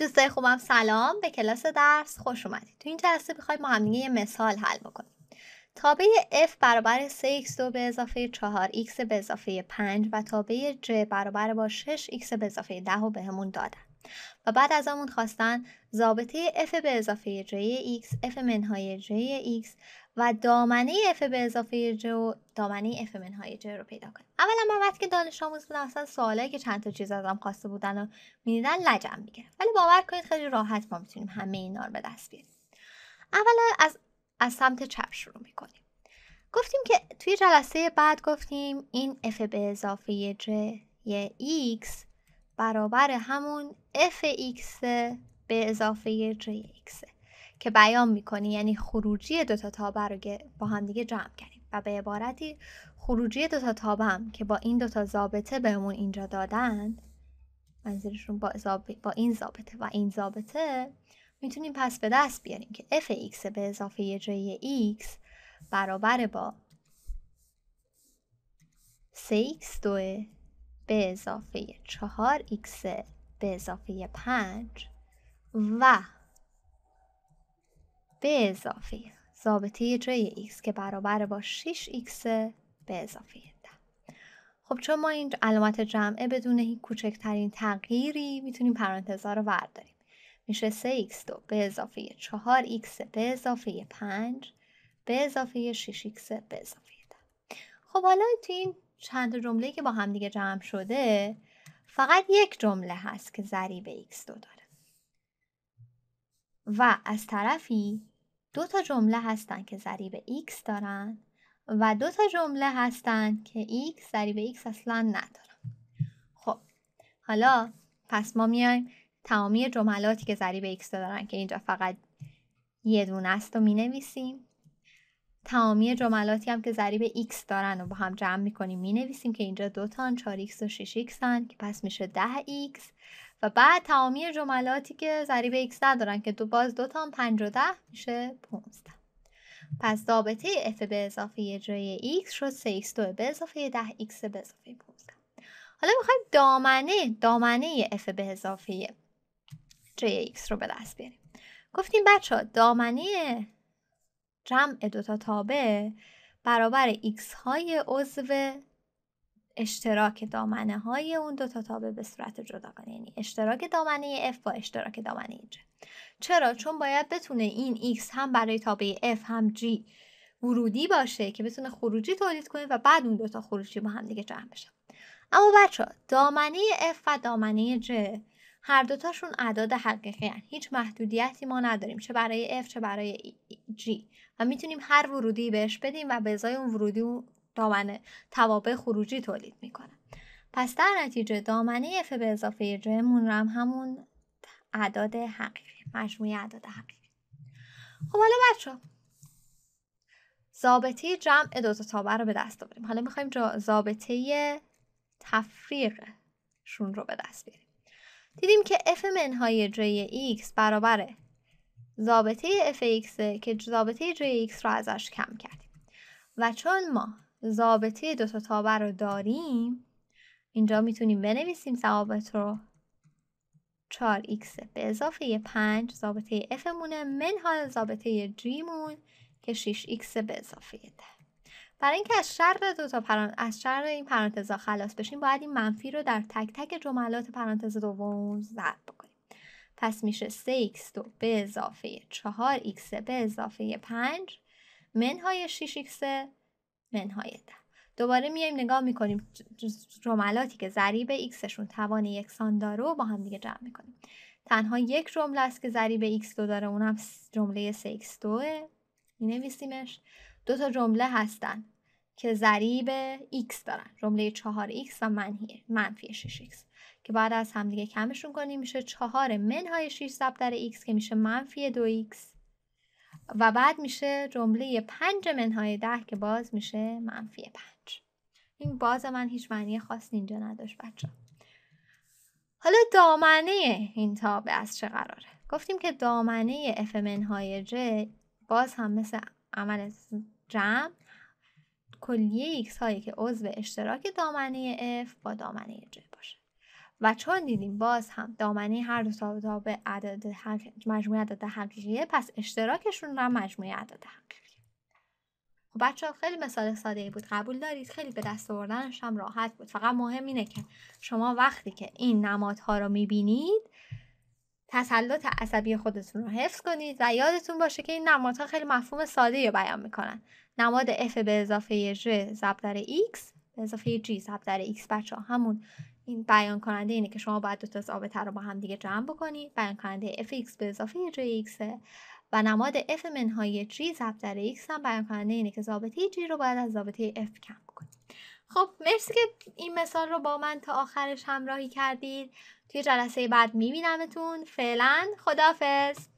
دوستای خوبم سلام به کلاس درس خوش اومدید تو این جلسه میخوایم ما یه مثال حل بکنیم تابع f برابر 3x2 به اضافه 4x به اضافه 5 و تابع j برابر با 6x به اضافه 10 رو بهمون دادن و بعد از آمون خواستن ضابطه f به اضافه j x f منهای j x و دامنه f به اضافه j و دامنه f منهای j رو پیدا کنیم اولا من وقتی که دانش آموز بودم اصلا که چند تا چیز ازم خواسته بودن و میدیدن لجم میگه ولی باور کنید خیلی راحت ما میتونیم همه اینا رو به دست بیاریم اولا از از سمت چپ شروع میکنیم گفتیم که توی جلسه بعد گفتیم این f به اضافه j x برابر همون fx به اضافه jx که بیان میکنه یعنی خروجی دوتا تابه رو با هم دیگه جمع کردیم و به عبارتی خروجی دوتا تابه هم که با این دوتا ضابطه بهمون اینجا دادن منظورشون با, با این ضابطه و این ضابطه میتونیم پس به دست بیاریم که fx به اضافه j x برابر با 3 2 به اضافه 4x به اضافه 5 و به اضافه ضابطه جای x که برابر با 6x به اضافه ده خب چون ما این علامت جمعه بدون هیچ کوچکترین تغییری میتونیم پرانتزا رو برداریم میشه 3 x دو به اضافه 4x به اضافه 5 به اضافه 6x به اضافه 10 خب حالا تو این چند جمله که با هم دیگه جمع شده فقط یک جمله هست که به x دو داره و از طرفی دو تا جمله هستن که به x دارن و دو تا جمله هستن که x به x اصلا ندارن خب حالا پس ما میایم تمامی جملاتی که ضریب x دارن که اینجا فقط یه دونه است و می نویسیم تمامی جملاتی هم که ضریب x دارن و با هم جمع میکنیم مینویسیم که اینجا دوتان 4x و 6x هن که پس میشه 10x و بعد تمامی جملاتی که ضریب x ندارن که دو باز دو دوتان 5 و 10 میشه 15 پس ضابطه f به اضافه جای x شد 3x2 به اضافه 10x به اضافه 15 حالا میخوایم دامنه دامنه f به اضافه جای x رو به دست بیاریم گفتیم بچه ها دامنه جمع دوتا تابع برابر x های عضو اشتراک دامنه های اون دوتا تابع به صورت جداگانه یعنی اشتراک دامنه f با اشتراک دامنه g چرا چون باید بتونه این x هم برای تابع f هم g ورودی باشه که بتونه خروجی تولید کنه و بعد اون دوتا خروجی با هم دیگه جمع بشه. اما بچه دامنه f و دامنه g هر دوتاشون اعداد حقیقی هن. هیچ محدودیتی ما نداریم چه برای F چه برای e، G و میتونیم هر ورودی بهش بدیم و به ازای اون ورودی اون دامنه توابع خروجی تولید میکنه پس در نتیجه دامنه F به اضافه J مون هم همون اعداد حقیقی مجموعه اعداد حقیقی خب حالا بچه ضابطه جمع دو تا رو به دست آوریم حالا میخوایم ضابطه تفریقشون رو به دست بیاریم دیدیم که f منهای j x برابر ضابطه f x که ضابطه j x رو ازش کم کردیم و چون ما ضابطه دو تا تابع رو داریم اینجا میتونیم بنویسیم ثابت رو 4x به اضافه 5 ضابطه f مونه منهای ضابطه g مون که 6x به اضافه 10. برای اینکه از شر دو تا پران... از شر این پرانتزا خلاص بشیم باید این منفی رو در تک تک جملات پرانتز دوم ضرب بکنیم پس میشه 3 x دو به اضافه 4 x به اضافه 5 منهای 6 x منهای 10 دوباره میایم نگاه میکنیم جملاتی که ضریب xشون توان یکسان داره و با هم دیگه جمع میکنیم تنها یک جمله است که ضریب x2 داره اونم جمله 3x2 مینویسیمش دو تا جمله هستن که ضریب x دارن جمله 4x و منفی منفی 6x که بعد از همدیگه کمشون کنیم میشه 4 منهای 6 ضرب در x که میشه منفی 2x و بعد میشه جمله 5 منهای 10 که باز میشه منفی 5 این باز من هیچ معنی خاصی اینجا نداشت بچه حالا دامنه این تابع از چه قراره گفتیم که دامنه f منهای j باز هم مثل عمل جمع کلیه ایکس هایی که عضو اشتراک دامنه f با دامنه j باشه و چون دیدیم باز هم دامنه هر دو به عدد حق... مجموعه عدد حقیقیه پس اشتراکشون را مجموعه عدد حقیقیه خب بچه ها خیلی مثال ساده بود قبول دارید خیلی به دست آوردنش هم راحت بود فقط مهم اینه که شما وقتی که این نمادها رو میبینید تسلط عصبی خودتون رو حفظ کنید و یادتون باشه که این نمادها خیلی مفهوم ساده رو بیان میکنن نماد F به اضافه ژ ضرب در X به اضافه G ضرب در X بچه همون این بیان کننده اینه که شما باید دو تا ثابت رو با هم دیگه جمع بکنید بیان کننده fx به اضافه jx و نماد f منهای g ضرب در x هم بیان کننده اینه که ضابطه g رو باید از ضابطه f کم کنی خب مرسی که این مثال رو با من تا آخرش همراهی کردید توی جلسه بعد میبینمتون فعلا خدافز